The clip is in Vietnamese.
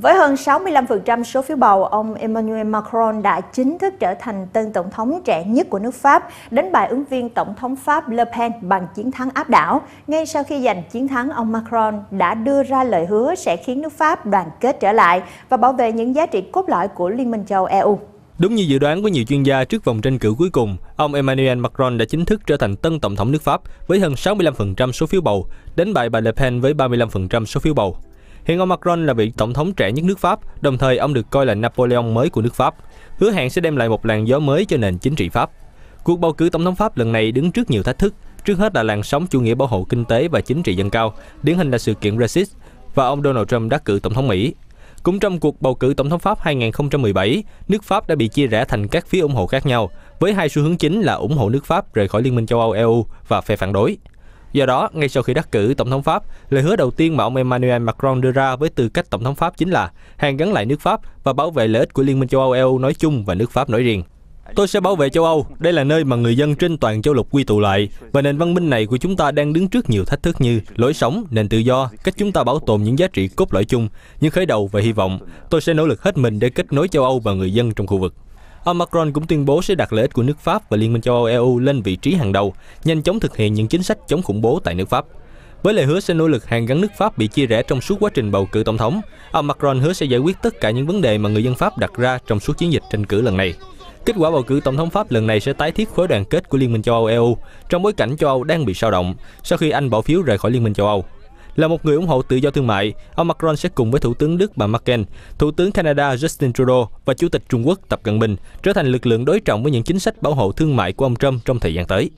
Với hơn 65% số phiếu bầu, ông Emmanuel Macron đã chính thức trở thành tân tổng thống trẻ nhất của nước Pháp, đánh bại ứng viên tổng thống Pháp Le Pen bằng chiến thắng áp đảo. Ngay sau khi giành chiến thắng, ông Macron đã đưa ra lời hứa sẽ khiến nước Pháp đoàn kết trở lại và bảo vệ những giá trị cốt lõi của Liên minh châu EU. Đúng như dự đoán của nhiều chuyên gia trước vòng tranh cử cuối cùng, ông Emmanuel Macron đã chính thức trở thành tân tổng thống nước Pháp với hơn 65% số phiếu bầu, đánh bại bà Le Pen với 35% số phiếu bầu. Hiện ông Macron là vị tổng thống trẻ nhất nước Pháp, đồng thời ông được coi là Napoleon mới của nước Pháp, hứa hẹn sẽ đem lại một làn gió mới cho nền chính trị Pháp. Cuộc bầu cử tổng thống Pháp lần này đứng trước nhiều thách thức, trước hết là làn sóng chủ nghĩa bảo hộ kinh tế và chính trị dân cao, điển hình là sự kiện Brexit và ông Donald Trump đắc cử tổng thống Mỹ. Cũng trong cuộc bầu cử tổng thống Pháp 2017, nước Pháp đã bị chia rẽ thành các phía ủng hộ khác nhau, với hai xu hướng chính là ủng hộ nước Pháp rời khỏi Liên minh châu Âu EU và phe phản đối. Do đó, ngay sau khi đắc cử Tổng thống Pháp, lời hứa đầu tiên mà ông Emmanuel Macron đưa ra với tư cách Tổng thống Pháp chính là hàn gắn lại nước Pháp và bảo vệ lợi ích của Liên minh châu Âu EU nói chung và nước Pháp nói riêng. Tôi sẽ bảo vệ châu Âu, đây là nơi mà người dân trên toàn châu lục quy tụ lại và nền văn minh này của chúng ta đang đứng trước nhiều thách thức như lối sống, nền tự do, cách chúng ta bảo tồn những giá trị cốt lõi chung, những khởi đầu và hy vọng. Tôi sẽ nỗ lực hết mình để kết nối châu Âu và người dân trong khu vực. Ông Macron cũng tuyên bố sẽ đặt lợi ích của nước Pháp và Liên minh châu Âu EU lên vị trí hàng đầu, nhanh chóng thực hiện những chính sách chống khủng bố tại nước Pháp. Với lời hứa sẽ nỗ lực hàn gắn nước Pháp bị chia rẽ trong suốt quá trình bầu cử tổng thống, ông Macron hứa sẽ giải quyết tất cả những vấn đề mà người dân Pháp đặt ra trong suốt chiến dịch tranh cử lần này. Kết quả bầu cử tổng thống Pháp lần này sẽ tái thiết khối đoàn kết của Liên minh châu Âu EU trong bối cảnh châu Âu đang bị sao động sau khi Anh bỏ phiếu rời khỏi Liên minh châu Âu. Là một người ủng hộ tự do thương mại, ông Macron sẽ cùng với Thủ tướng Đức bà Merkel, Thủ tướng Canada Justin Trudeau và Chủ tịch Trung Quốc Tập Cận Bình trở thành lực lượng đối trọng với những chính sách bảo hộ thương mại của ông Trump trong thời gian tới.